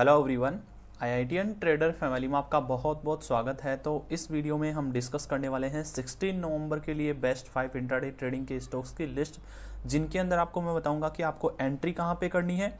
hello everyone IITN trader family में आपका बहुत बहुत स्वागत है तो इस वीडियो में हम डिस्कस करने वाले हैं 16 नवंबर के लिए बेस्ट फाइव इंट्राडे ट्रेडिंग के स्टॉक्स की लिस्ट जिनके अंदर आपको मैं बताऊंगा कि आपको एंट्री कहाँ पे करनी है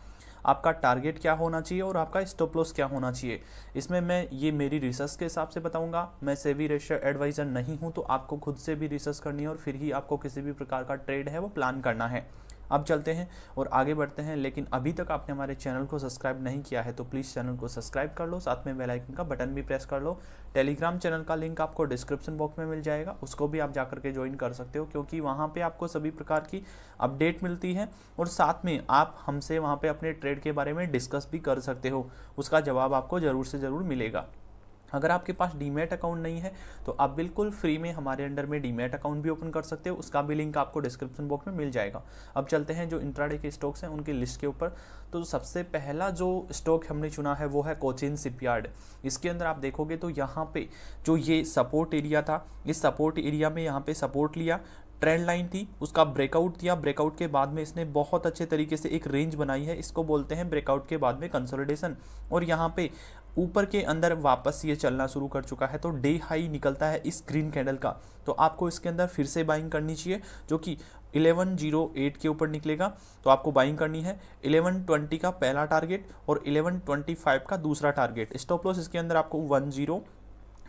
आपका टारगेट क्या होना चाहिए और आपका स्टॉप लॉस क्या होना चाहिए इसमें मैं ये मेरी रिसर्च के हिसाब से बताऊंगा मैं सेवी रेशियो एडवाइज़र नहीं हूँ तो आपको खुद से भी रिसर्च करनी है और फिर ही आपको किसी भी प्रकार का ट्रेड है वो प्लान करना है अब चलते हैं और आगे बढ़ते हैं लेकिन अभी तक आपने हमारे चैनल को सब्सक्राइब नहीं किया है तो प्लीज़ चैनल को सब्सक्राइब कर लो साथ में बेलाइकन का बटन भी प्रेस कर लो टेलीग्राम चैनल का लिंक आपको डिस्क्रिप्शन बॉक्स में मिल जाएगा उसको भी आप जा के ज्वाइन कर सकते हो क्योंकि वहाँ पर आपको सभी प्रकार की अपडेट मिलती है और साथ में आप हमसे वहाँ पर अपने ट्रेड के बारे में डिस्कस भी कर सकते हो उसका जवाब आपको ज़रूर से ज़रूर मिलेगा अगर आपके पास डीमेट अकाउंट नहीं है तो आप बिल्कुल फ्री में हमारे अंडर में डीमेट अकाउंट भी ओपन कर सकते हो उसका भी लिंक आपको डिस्क्रिप्शन बॉक्स में मिल जाएगा अब चलते हैं जो इंट्राडे के स्टॉक्स हैं उनकी लिस्ट के ऊपर तो सबसे पहला जो स्टॉक हमने चुना है वो है कोचिन सिपयार्ड इसके अंदर आप देखोगे तो यहाँ पर जो ये सपोर्ट एरिया था इस सपोर्ट एरिया में यहाँ पर सपोर्ट लिया ट्रेंड लाइन थी उसका ब्रेकआउट दिया ब्रेकआउट के बाद में इसने बहुत अच्छे तरीके से एक रेंज बनाई है इसको बोलते हैं ब्रेकआउट के बाद में कंसोलिडेशन और यहाँ पे ऊपर के अंदर वापस ये चलना शुरू कर चुका है तो डे हाई निकलता है इस ग्रीन कैंडल का तो आपको इसके अंदर फिर से बाइंग करनी चाहिए जो कि 1108 के ऊपर निकलेगा तो आपको बाइंग करनी है 1120 का पहला टारगेट और 1125 का दूसरा टारगेट स्टॉप लॉस इसके अंदर आपको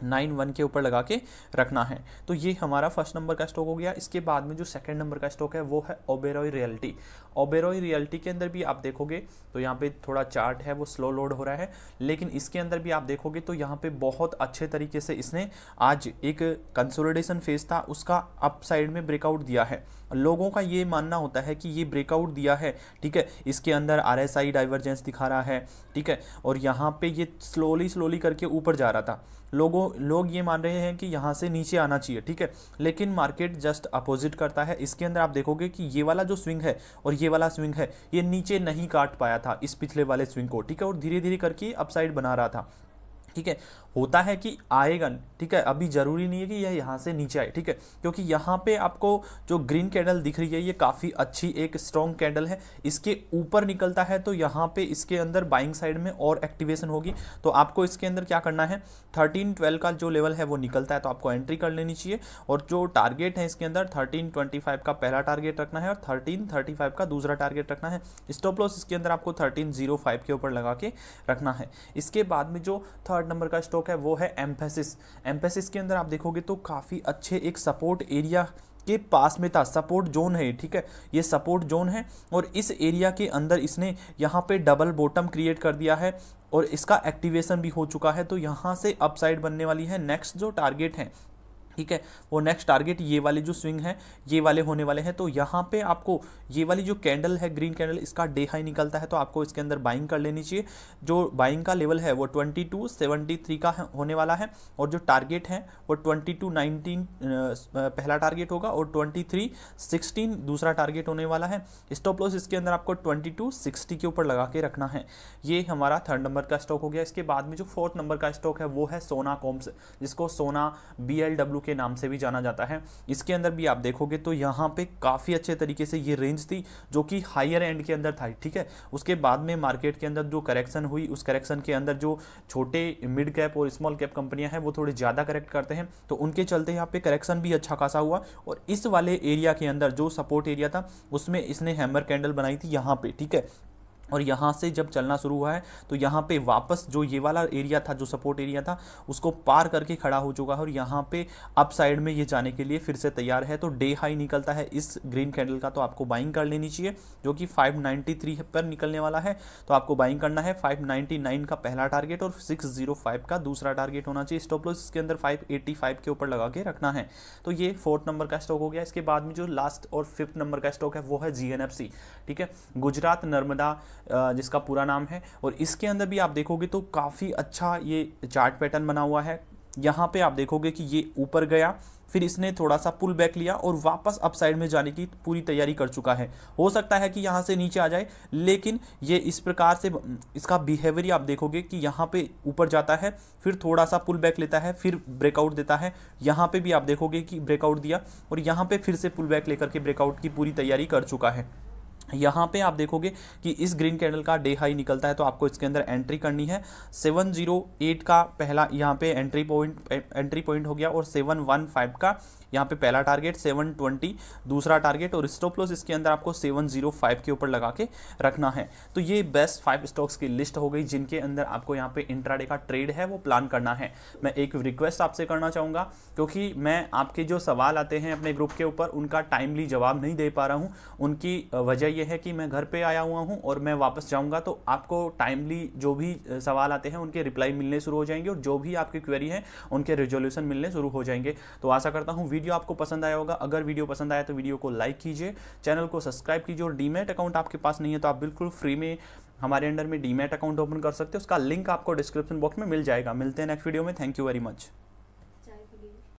नाइन वन के ऊपर लगा के रखना है तो ये हमारा फर्स्ट नंबर का स्टॉक हो गया इसके बाद में जो सेकंड नंबर का स्टॉक है वो है ओबेरॉय रियल्टी ओबेरॉय रियल्टी के अंदर भी आप देखोगे तो यहाँ पे थोड़ा चार्ट है वो स्लो लोड हो रहा है लेकिन इसके अंदर भी आप देखोगे तो यहाँ पे बहुत अच्छे तरीके से इसने आज एक कंसोलिडेशन फेज था उसका अप साइड में ब्रेकआउट दिया है लोगों का ये मानना होता है कि ये ब्रेकआउट दिया है ठीक है इसके अंदर आर एस आई डाइवर्जेंस दिखा रहा है ठीक है और यहाँ पे ये स्लोली स्लोली करके ऊपर जा रहा था लोगों लोग ये मान रहे हैं कि यहाँ से नीचे आना चाहिए ठीक है लेकिन मार्केट जस्ट अपोजिट करता है इसके अंदर आप देखोगे कि ये वाला जो स्विंग है और ये वाला स्विंग है ये नीचे नहीं काट पाया था इस पिछले वाले स्विंग को ठीक है और धीरे धीरे करके अपसाइड बना रहा था ठीक है होता है कि आएगा ठीक है अभी ज़रूरी नहीं है कि यह यहाँ से नीचे आए ठीक है क्योंकि यहाँ पे आपको जो ग्रीन कैंडल दिख रही है ये काफ़ी अच्छी एक स्ट्रॉन्ग कैंडल है इसके ऊपर निकलता है तो यहाँ पे इसके अंदर बाइंग साइड में और एक्टिवेशन होगी तो आपको इसके अंदर क्या करना है थर्टीन ट्वेल्व का जो लेवल है वो निकलता है तो आपको एंट्री कर लेनी चाहिए और जो टारगेट है इसके अंदर थर्टीन ट्वेंटी फाइव का पहला टारगेट रखना है और थर्टीन थर्टी फाइव का दूसरा टारगेट रखना है स्टॉप लॉस इसके अंदर आपको थर्टीन जीरो फाइव के ऊपर लगा के रखना है इसके बाद में जो थर्ड नंबर का स्टॉप स्टॉक है वो है एम्फेसिस एम्फेसिस के अंदर आप देखोगे तो काफ़ी अच्छे एक सपोर्ट एरिया के पास में था सपोर्ट जोन है ठीक है ये सपोर्ट जोन है और इस एरिया के अंदर इसने यहाँ पे डबल बॉटम क्रिएट कर दिया है और इसका एक्टिवेशन भी हो चुका है तो यहाँ से अपसाइड बनने वाली है नेक्स्ट जो टारगेट है ठीक है वो नेक्स्ट टारगेट ये वाले जो स्विंग है ये वाले होने वाले हैं तो यहाँ पे आपको ये वाली जो कैंडल है ग्रीन कैंडल इसका डे हाई निकलता है तो आपको इसके अंदर बाइंग कर लेनी चाहिए जो बाइंग का लेवल है वो ट्वेंटी टू सेवेंटी थ्री का होने वाला है और जो टारगेट है वो ट्वेंटी टू नाइनटीन पहला टारगेट होगा और ट्वेंटी थ्री सिक्सटीन दूसरा टारगेट होने वाला है स्टॉप लॉस इसके अंदर आपको ट्वेंटी टू सिक्सटी के ऊपर लगा के रखना है ये हमारा थर्ड नंबर का स्टॉक हो गया इसके बाद में जो फोर्थ नंबर का स्टॉक है वो है सोना कॉम्स जिसको सोना बी एल डब्ल्यू ब्लू के नाम से भी जाना जाता है इसके अंदर भी आप देखोगे तो यहाँ पे काफ़ी अच्छे तरीके से ये रेंज थी जो कि हायर एंड के अंदर था ठीक है उसके बाद में मार्केट के अंदर जो करेक्शन हुई उस करेक्शन के अंदर जो छोटे मिड कैप और स्मॉल कैप कंपनियां हैं वो थोड़े ज़्यादा करेक्ट करते हैं तो उनके चलते यहाँ पे करेक्शन भी अच्छा खासा हुआ और इस वाले एरिया के अंदर जो सपोर्ट एरिया था उसमें इसने हैमर कैंडल बनाई थी यहाँ पे ठीक है और यहाँ से जब चलना शुरू हुआ है तो यहाँ पे वापस जो ये वाला एरिया था जो सपोर्ट एरिया था उसको पार करके खड़ा हो चुका है और यहाँ पे अप साइड में ये जाने के लिए फिर से तैयार है तो डे हाई निकलता है इस ग्रीन कैंडल का तो आपको बाइंग कर लेनी चाहिए जो कि 593 पर निकलने वाला है तो आपको बाइंग करना है फाइव का पहला टारगेट और सिक्स का दूसरा टारगेट होना चाहिए स्टॉप लॉस इसके अंदर फाइव के ऊपर लगा के रखना है तो ये फोर्थ नंबर का स्टॉक हो गया इसके बाद में जो लास्ट और फिफ्थ नंबर का स्टॉक है वो है जी ठीक है गुजरात नर्मदा जिसका पूरा नाम है और इसके अंदर भी आप देखोगे तो काफ़ी अच्छा ये चार्ट पैटर्न बना हुआ है यहाँ पे आप देखोगे कि ये ऊपर गया फिर इसने थोड़ा सा पुल बैक लिया और वापस अपसाइड में जाने की पूरी तैयारी कर चुका है हो सकता है कि यहाँ से नीचे आ जाए लेकिन ये इस प्रकार से इसका बिहेवियर आप देखोगे कि यहाँ पे ऊपर जाता है फिर थोड़ा सा पुल बैक लेता है फिर ब्रेकआउट देता है यहाँ पे भी आप देखोगे कि ब्रेकआउट दिया और यहाँ पर फिर से पुल बैक लेकर के ब्रेकआउट की पूरी तैयारी कर चुका है यहाँ पे आप देखोगे कि इस ग्रीन कैंडल का डे हाई निकलता है तो आपको इसके अंदर एंट्री करनी है 708 का पहला यहाँ पे एंट्री पॉइंट एंट्री पॉइंट हो गया और 715 का यहाँ पे पहला टारगेट 720 दूसरा टारगेट और स्टॉप लॉस इसके अंदर आपको 705 के ऊपर लगा के रखना है तो ये बेस्ट फाइव स्टॉक्स की लिस्ट हो गई जिनके अंदर आपको यहाँ पे इंट्राडे का ट्रेड है वो प्लान करना है मैं एक रिक्वेस्ट आपसे करना चाहूँगा क्योंकि मैं आपके जो सवाल आते हैं अपने ग्रुप के ऊपर उनका टाइमली जवाब नहीं दे पा रहा हूँ उनकी वजह ये है कि मैं घर पे आया हुआ हूँ और मैं वापस जाऊँगा तो आपको टाइमली जो भी सवाल आते हैं उनके रिप्लाई मिलने शुरू हो जाएंगे और जो भी आपकी क्वेरी है उनके रेजोल्यूशन मिलने शुरू हो जाएंगे तो आशा करता हूँ वीडियो आपको पसंद आया होगा अगर वीडियो पसंद आया तो वीडियो को लाइक कीजिए चैनल को सब्सक्राइब कीजिए और डीमेट अकाउंट आपके पास नहीं है तो आप बिल्कुल फ्री में हमारे अंडर में डीमेट अकाउंट ओपन कर सकते हो उसका लिंक आपको डिस्क्रिप्शन बॉक्स में मिल जाएगा मिलते हैं नेक्स्ट वीडियो में थैंक यू वेरी मच